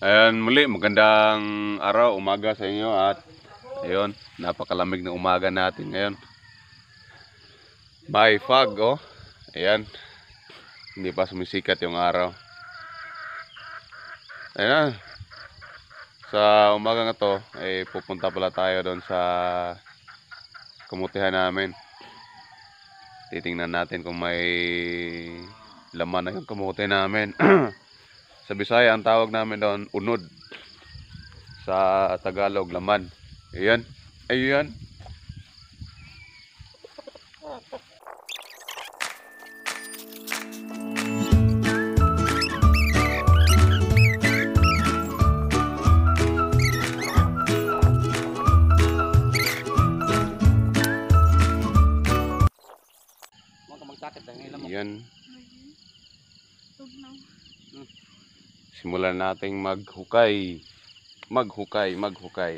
Ayan, muli magandang araw, umaga sa inyo at ayun, napakalamig ng na umaga natin ngayon. May fog, oh. Ayan. Hindi pa sumisikat yung araw. Ayan. Sa umaga nga to, eh, pupunta pala tayo doon sa kumutihan namin. Titingnan natin kung may laman na yung kamuti namin. Sa Bisaya, ang tawag namin doon, unod. Sa Tagalog, laman. Ayan. Ayan. simulan nating maghukay maghukay maghukay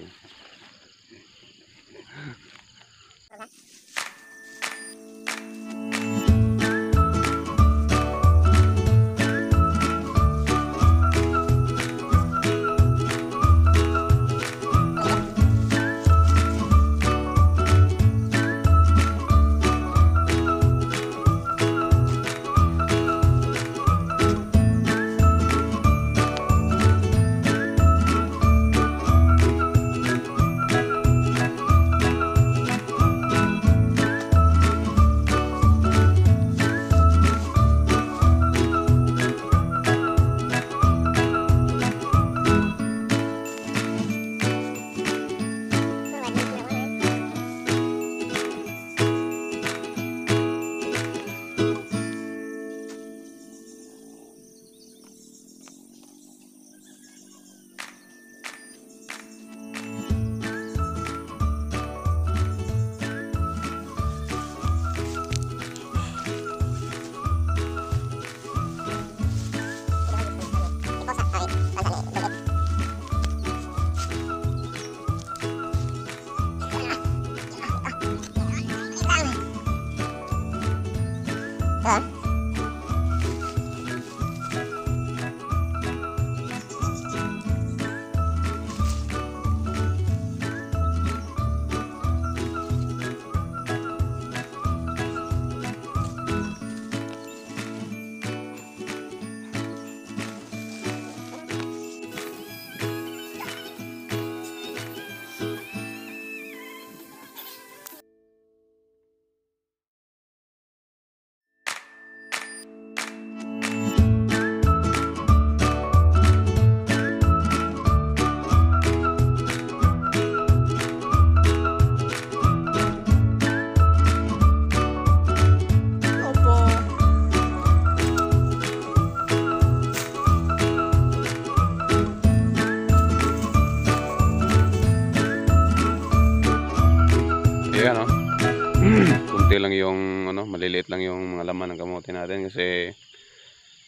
halaman ng kamote natin kasi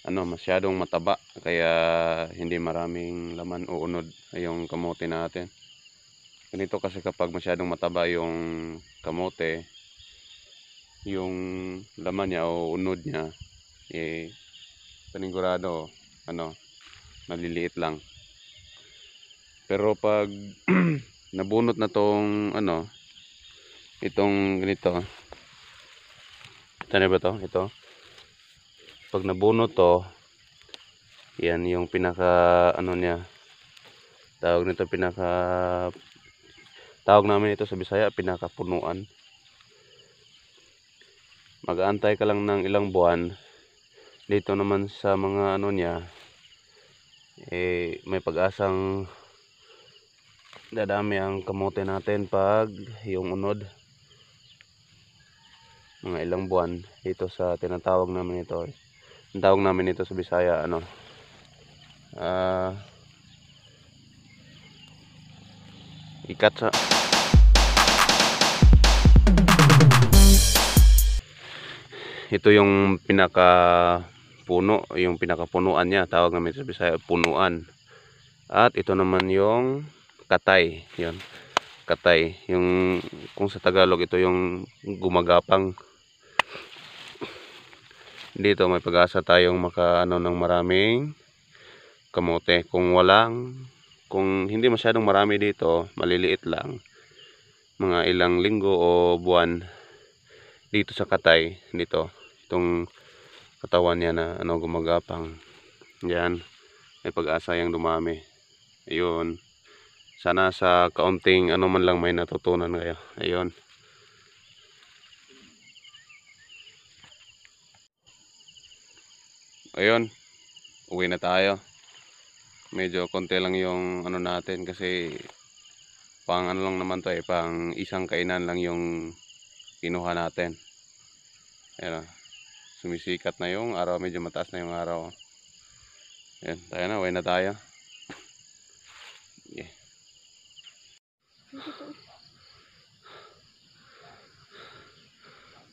ano masyadong mataba kaya hindi maraming laman uunod unod yung kamote natin ganito kasi kapag masyadong mataba yung kamote yung laman niya o unod niya eh panigurado ano maliliit lang pero pag nabunot na tong ano itong ganito Tanya ba to? Ito. Pag nabuno to, yan yung pinaka ano niya. Tawag nito pinaka tawag namin ito sa Bisaya pinaka punuan. Mag-aantay ka lang ng ilang buwan. Dito naman sa mga ano niya eh may pag-asang dadami ang kamote natin pag yung unod mga ilang buwan dito sa tinatawag namin ito eh. ang namin ito sa Bisaya ano uh, ikat sa ito yung pinaka puno yung pinaka punuan niya tawag namin sa Bisaya punuan at ito naman yung katay yun katay yung kung sa Tagalog ito yung gumagapang dito may pag-asa tayong makaano ng maraming kamote kung walang kung hindi masyadong marami dito maliliit lang mga ilang linggo o buwan dito sa katay dito itong katawan niya na ano gumagapang yan may pag-asa yung dumami ayun sana sa kaunting ano man lang may natutunan kayo ayun ayun uwi na tayo medyo konti lang yung ano natin kasi pang ano lang naman to eh pang isang kainan lang yung kinuha natin ayun sumisikat na yung araw medyo mataas na yung araw ayun tayo na uwi na tayo yeah.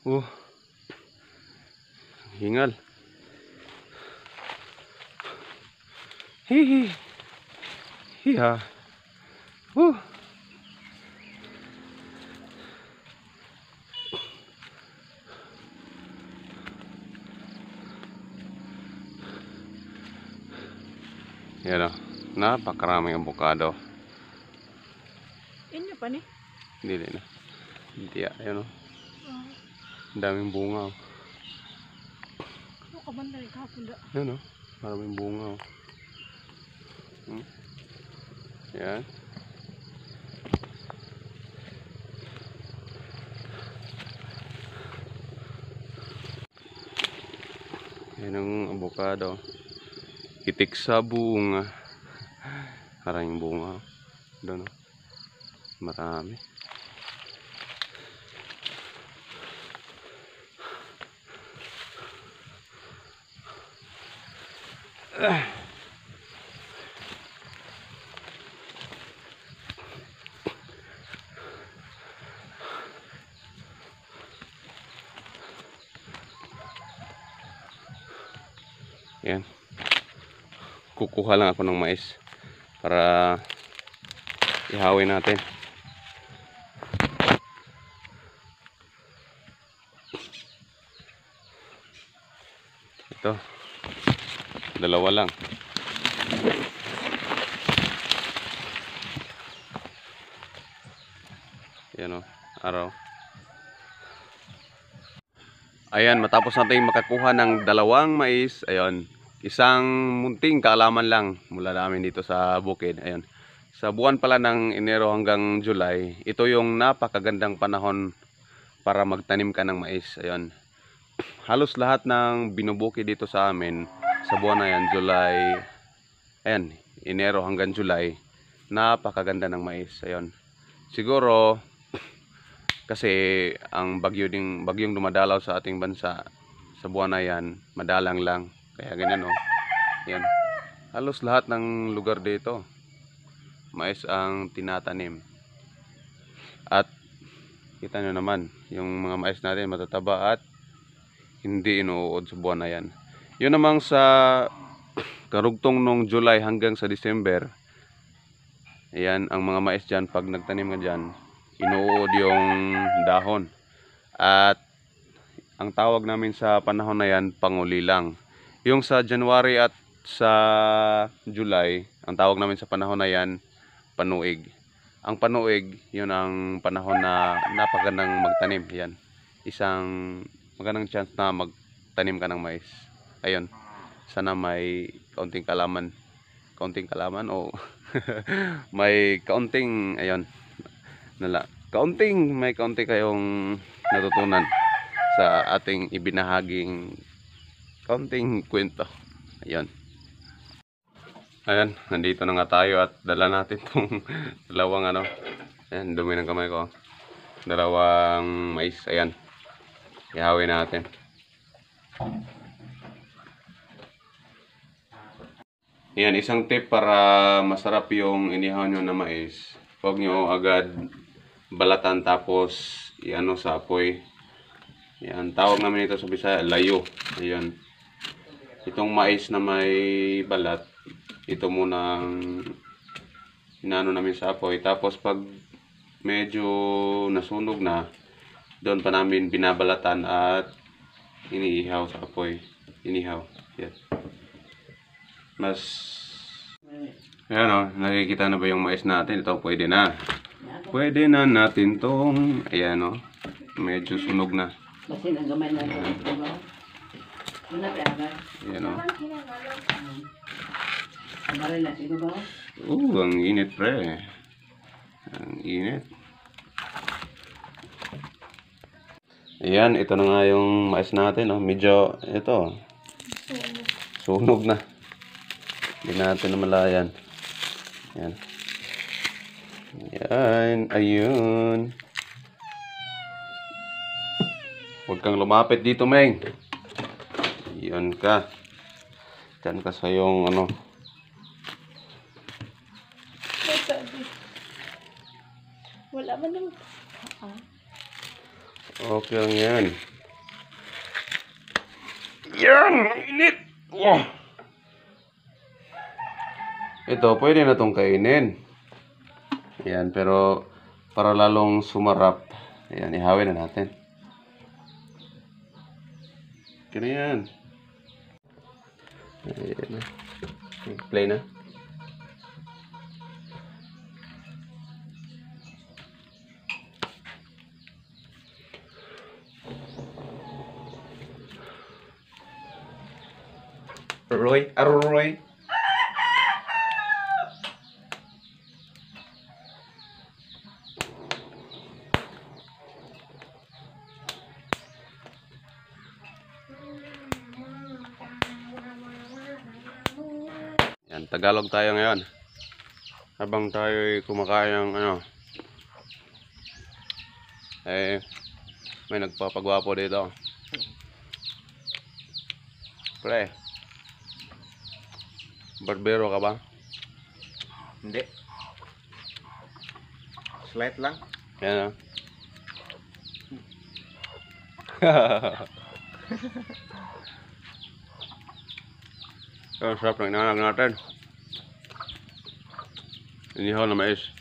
Oh. Hingal. Hihi. Hiha. Uh. Yan o. Napakaraming avocado. Inyo pa ni? Dili na. Ini ya. Iya ya Uh. Daming bunga Kok kapan dari kapan dah? Ya kapunda? daming bunga Hmm? Yan. Yan ang avocado. Itik sa bunga. Maraming bunga. Doon. Marami. Ugh. Ah. kukuha lang ako ng mais para ihawin natin ito dalawa lang yan o araw ayan matapos natin makakuha ng dalawang mais ayan isang munting kaalaman lang mula namin dito sa bukid. Ayun. Sa buwan pala ng Enero hanggang July, ito yung napakagandang panahon para magtanim ka ng mais. Ayun. Halos lahat ng binubuki dito sa amin sa buwan na yan, July, ayun, Enero hanggang July, napakaganda ng mais. Ayun. Siguro, kasi ang bagyo ding, bagyong dumadalaw sa ating bansa sa buwan na yan, madalang lang kaya ganyan oh. Yan. Halos lahat ng lugar dito mais ang tinatanim. At kita nyo naman, yung mga mais natin matataba at hindi inuod sa buwan na yan. Yun namang sa karugtong nung July hanggang sa December, ayan, ang mga mais dyan, pag nagtanim ka dyan, inuod yung dahon. At ang tawag namin sa panahon na yan, pangulilang. Yung sa January at sa July, ang tawag namin sa panahon na yan, panuig. Ang panuig, yun ang panahon na napagandang magtanim. Yan. Isang magandang chance na magtanim ka ng mais. Ayun. Sana may kaunting kalaman. Kaunting kalaman o may kaunting, ayun. Nala, kaunting, may kaunti kayong natutunan sa ating ibinahaging kaunting kwento. Ayun. Ayan, nandito na nga tayo at dala natin tong dalawang ano. Ayan, dumi ng kamay ko. Dalawang mais, ayan. Ihawin natin. Ayan, isang tip para masarap yung inihaw nyo na mais. Huwag nyo agad balatan tapos iano sa apoy. yan tawag namin ito sa Bisaya, layo. Ayan itong mais na may balat ito muna ang inano namin sa apoy tapos pag medyo nasunog na doon pa namin binabalatan at inihaw sa apoy inihaw yes. mas ayan o nakikita na ba yung mais natin ito pwede na pwede na natin tong ayan o medyo sunog na kasi nagamay na ito wala palaban. Yan o. Oh. natin ko ba? Oh? Oo, ang init pre. Ang init. Ayan, ito na nga yung mais natin. Oh. Medyo, ito. Sunog na. Hindi natin malayan. Ayan. Ayan, ayun. Huwag kang lumapit dito, Meng. Yun ka. Diyan ka sa yung ano. Wala man lang. Ah, ah. Okay lang yan. Yan! Init! Wow! Oh. Ito, pwede na itong kainin. Yan, pero para lalong sumarap. Ayan, ihawin na natin. Ganyan. Ayan na. Play na. Roy, Roy. Tagalog tayo ngayon. Habang tayo kumakain ng ano, eh, may nagpapagwapo dito. Pre, barbero ka ba? Hindi. Slight lang. Yan ah. Hahaha. Ang sarap ng nanag natin. اني يعني هون معيش